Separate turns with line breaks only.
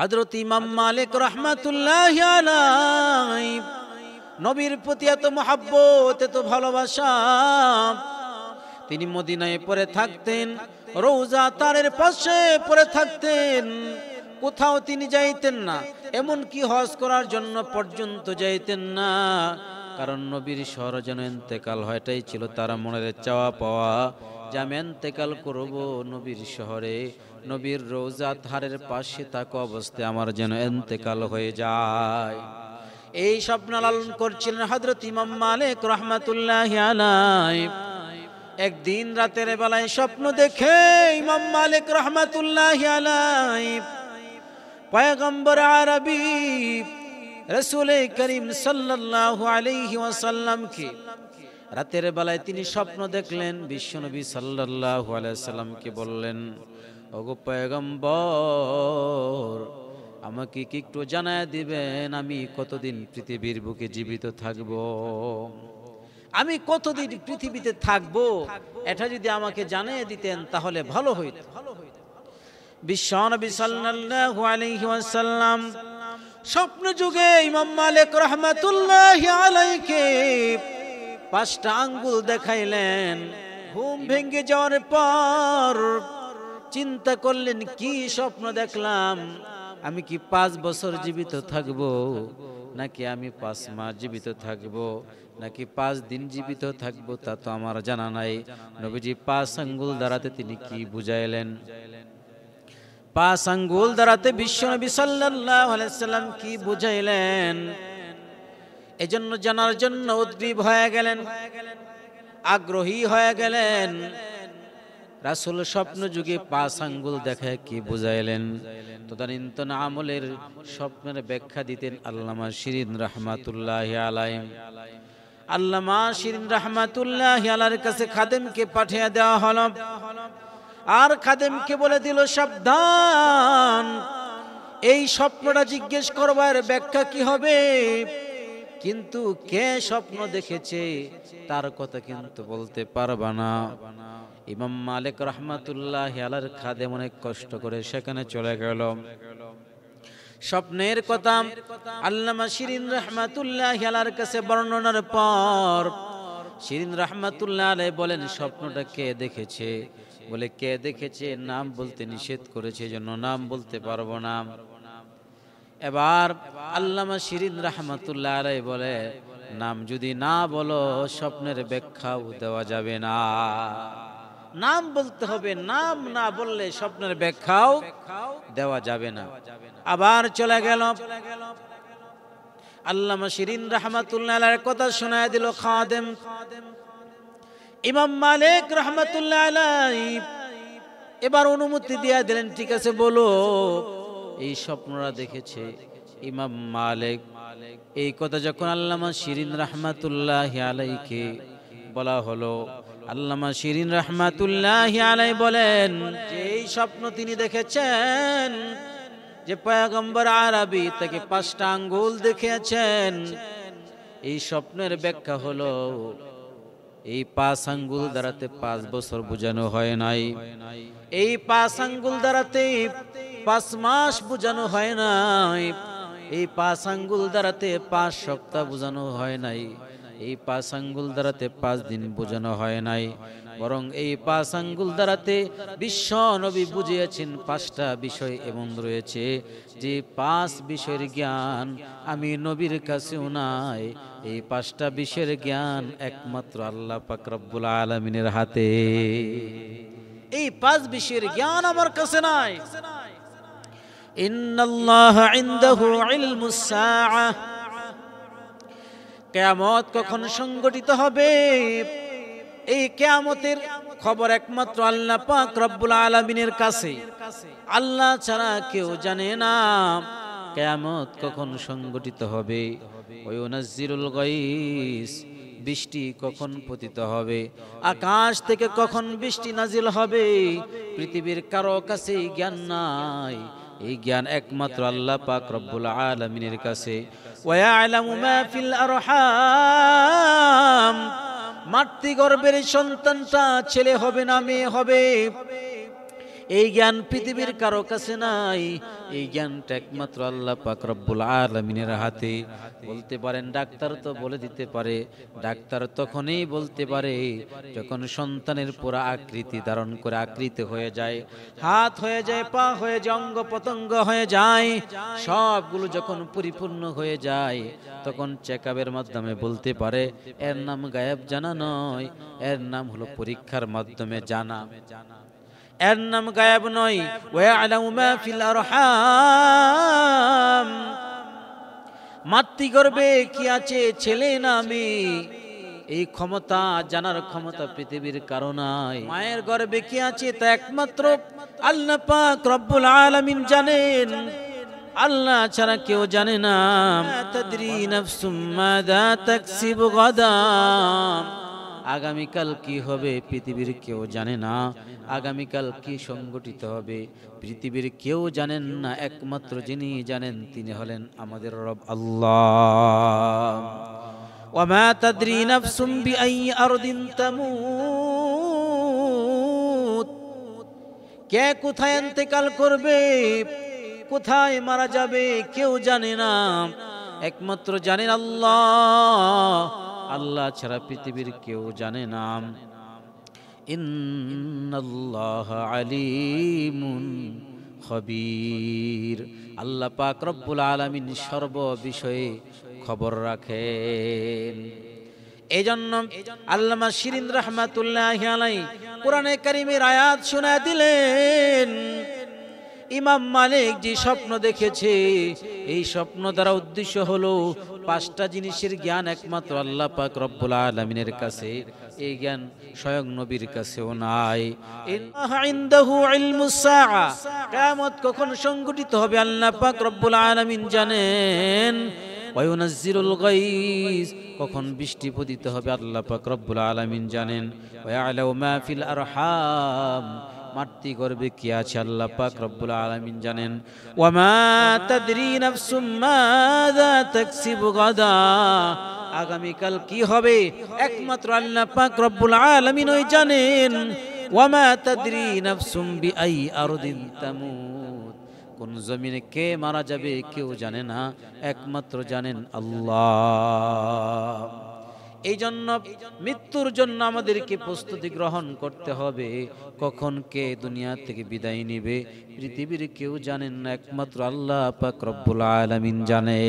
হজরত ইমাম মালিক রহমাতুল্লাহ নবীর প্রতি এত মহাব্বত এত ভালোবাসা তিনি মদিনায় পরে থাকতেন রোজা তারের পাশে পরে থাকতেন কোথাও তিনি যাইতেন না এমন কি হজ করার জন্য পর্যন্ত যাইতেন না কারণ নবীর শহর যেন এতেকাল হয়টাই ছিল তারা মনের চাওয়া পাওয়া যে আমি এতেকাল করবো নবীর শহরে নবীর রোজা ধারের পাশে তাকে অবস্থায় আমার যেন এন্তেকাল হয়ে যায় এই স্বপ্ন লালন করছিলেন হজরত ইমাম মালিক রহমাতুল্লাহ একদিন রাতের বেলায় স্বপ্ন দেখে ইমাম মালিক রহমাতুল্লাহ পয়গম্বর আরবি রসুলে করিম সাল্লাহু আলহি ওয়াসাল্লামকে রাতের বেলায় তিনি স্বপ্ন দেখলেন বিশ্বনবী সাল্লাল্লাহু আলাইসাল্লামকে বললেন ওগো পয়গম্বর আমাকে কি একটু জানায় দিবেন আমি কতদিন পৃথিবীর বুকে জীবিত থাকব আমি কতদিন পৃথিবীতে থাকব এটা যদি আমাকে জানিয়ে দিতেন তাহলে ভালো হইত বিশ্বনবী সাল্লাল্লাহু আলাইহি ওয়াসাল্লাম স্বপ্ন যুগে ইমাম মালিক রহমাতুল্লাহি আলাইহি পাঁচটা আঙ্গুল দেখাইলেন ঘুম ভেঙে যাওয়ার পর চিন্তা করলেন কি স্বপ্ন দেখলাম আমি কি পাঁচ বছর জীবিত থাকব নাকি আমি পাঁচ মাস জীবিত থাকব নাকি পাঁচ দিন জীবিত থাকব তা তো আমার জানা নাই নবীজি পাঁচ আঙ্গুল দ্বারাতে তিনি কি বুঝাইলেন পাঁচ আঙ্গুল দ্বারাতে নবী সাল্লাম কি বুঝাইলেন এজন্য জানার জন্য উদ্গ্রীব হয়ে গেলেন আগ্রহী হয়ে গেলেন রাসুল স্বপ্ন যুগে পাঁচ আঙ্গুল দেখায় কি বুঝাইলেন তদানীন্তন আমলের স্বপ্নের ব্যাখ্যা দিতেন আল্লামা শিরিন রহমাতুল্লাহ আলাইম আল্লামা শিরিন রহমাতুল্লাহ আলার কাছে খাদেমকে পাঠিয়ে দেওয়া হল আর খাদেমকে বলে দিল সাবধান এই স্বপ্নটা জিজ্ঞেস করবার ব্যাখ্যা কি হবে কিন্তু কে স্বপ্ন দেখেছে তার কথা কিন্তু বলতে পারবা না ইমাম মালিক রহমাতুল্লাহ আলার খাদে অনেক কষ্ট করে সেখানে চলে গেল স্বপ্নের কথা আল্লামা শিরিন রহমাতুল্লাহ আলার কাছে বর্ণনার পর শিরিন রহমাতুল্লাহ আলাই বলেন স্বপ্নটা কে দেখেছে বলে কে দেখেছে নাম বলতে নিষেধ করেছে জন্য নাম বলতে পারবো না এবার আল্লামা শিরিন রহমতুল্লাহ আলাই বলে নাম যদি না বলো স্বপ্নের ব্যাখ্যাও দেওয়া যাবে না নাম বলতে হবে নাম না বললে স্বপ্নের ব্যাখ্যাও দেওয়া যাবে না আবার চলে গেল আল্লামা শিরিন রহমতুল্লাহ কথা শোনায় দিল খাদেম ইমাম মালিক রহমতুল্লাহ এবার অনুমতি দিয়া দিলেন ঠিক আছে বলো এই স্বপ্নরা দেখেছে ইমাম মালিক এই কথা যখন আল্লামা শিরিন রহমাতুল্লাহ আলাইকে বলা হলো আল্লামা শিরিন রহমাতুল্লাহ আলাই বলেন যে এই স্বপ্ন তিনি দেখেছেন যে পয়াগম্বর আরবি তাকে পাঁচটা আঙ্গুল দেখেছেন এই স্বপ্নের ব্যাখ্যা হলো এই পাঁচ আঙ্গুল দ্বারাতে পাঁচ বছর বোঝানো হয় নাই এই পাঁচ আঙ্গুল দাঁড়াতে পাঁচ মাস বোঝানো হয় নাই এই পাঁচ আঙ্গুল দ্বারাতে পাঁচ সপ্তাহ বোঝানো হয় নাই এই পাঁচ আঙ্গুল দ্বারাতে পাঁচ দিন বোঝানো হয় নাই বরং এই পাঁচ আঙ্গুল দ্বারাতে বিশ্ব নবী বুঝিয়েছেন পাঁচটা বিষয় এমন রয়েছে যে পাঁচ বিষয়ের জ্ঞান আমি নবীর কাছেও নাই এই পাঁচটা বিষয়ের জ্ঞান একমাত্র আল্লাহ পাকরাবুল আলমিনের হাতে এই পাঁচ বিষয়ের জ্ঞান আমার কাছে নাই কেয়ামত কখন সংগঠিত হবে এই কেয়ামতের খবর একমাত্র আল্লাহ পাক রব্বুল আলমিনের কাছে আল্লাহ ছাড়া কেউ জানে না কেয়ামত কখন সংগঠিত হবে বৃষ্টি কখন পতিত হবে আকাশ থেকে কখন বৃষ্টি নাজিল হবে পৃথিবীর কারো কাছে জ্ঞান নাই এই জ্ঞান একমাত্র আল্লাহ পাক রব্বুল আলমিনের কাছে মাতৃগর্ভের সন্তানটা ছেলে হবে না মেয়ে হবে এই জ্ঞান পৃথিবীর কারো কাছে নাই এই জ্ঞানটা একমাত্র আল্লাহ পাক রব্বুল আলমিনের হাতে বলতে পারেন ডাক্তার তো বলে দিতে পারে ডাক্তার তখনই বলতে পারে যখন সন্তানের পুরা আকৃতি ধারণ করে আকৃতি হয়ে যায় হাত হয়ে যায় পা হয়ে যায় অঙ্গ পতঙ্গ হয়ে যায় সবগুলো যখন পরিপূর্ণ হয়ে যায় তখন চেক মাধ্যমে বলতে পারে এর নাম গায়েব জানা নয় এর নাম হলো পরীক্ষার মাধ্যমে জানা এর নাম গায়ব নয় ওয়া আলাউমা ফিল আরহাম গর্বে কি আছে ছেলে না মেয়ে এই ক্ষমতা জানার ক্ষমতা পৃথিবীর কারণ মায়ের গর্বে কি আছে তা একমাত্র আল্লাহ পাক রব্বুল আলামিন জানেন আল্লাহ ছাড়া কেউ জানে না তাদরি নাফসুম মাদা তাকসিবু গাদাম আগামীকাল কি হবে পৃথিবীর কেউ জানে না আগামীকাল কি সংগঠিত হবে পৃথিবীর কেউ জানেন না একমাত্র যিনি জানেন তিনি হলেন আমাদের রব আল্লাহ কে কোথায় অন্তকাল করবে কোথায় মারা যাবে কেউ জানে না একমাত্র জানেন আল্লাহ আল্লাহ ছাড়া পৃথিবীর কেউ জানে না ইন্নাল্লাহ আলিমুন খবির আল্লাহ পাক রব্বুল আলমিন সর্ব বিষয়ে খবর রাখেন এই জন্য আল্লামা শিরিন রহমাতুল্লাহ আলাই কোরআনে করিমের আয়াত শোনা দিলেন ইমাম মালিক যে স্বপ্ন দেখেছে এই স্বপ্ন দ্বারা উদ্দেশ্য হলো পাঁচটা জিনিসের জ্ঞান একমাত্র আল্লাহ পাক রব্বুল আলমিনের কাছে এই জ্ঞান স্বয়ং নবীর কাছেও নাই কেমত কখন সংগঠিত হবে আল্লাহ পাক রব্বুল আলমিন জানেন ওয়ায়ুনাজ্জিরুল গাইস কখন বৃষ্টি পতিত হবে আল্লাহ পাক রব্বুল আলামিন জানেন ওয়া ইয়ালামু মা ফিল আরহাম মাতৃ করবে কি আছে আল্লাহ পাক রব্বুল আলামিন জানেন ওয়ামা তাদরি নাফসুম মাযা তাকসিবু গাদা আগামীকাল কি হবে একমাত্র আল্লাহ পাক রব্বুল আলামিন ওই জানেন ওয়ামা তাদরি নাফসুম বিআই আরদিন তামু কোন জমিনে কে মারা যাবে কেউ জানে না একমাত্র জানেন আল্লাহ এই জন্য মৃত্যুর জন্য আমাদেরকে প্রস্তুতি গ্রহণ করতে হবে কখন কে দুনিয়া থেকে বিদায় নিবে পৃথিবীর কেউ জানেন না একমাত্র আল্লাহ পাক রব্বুল আলমিন জানে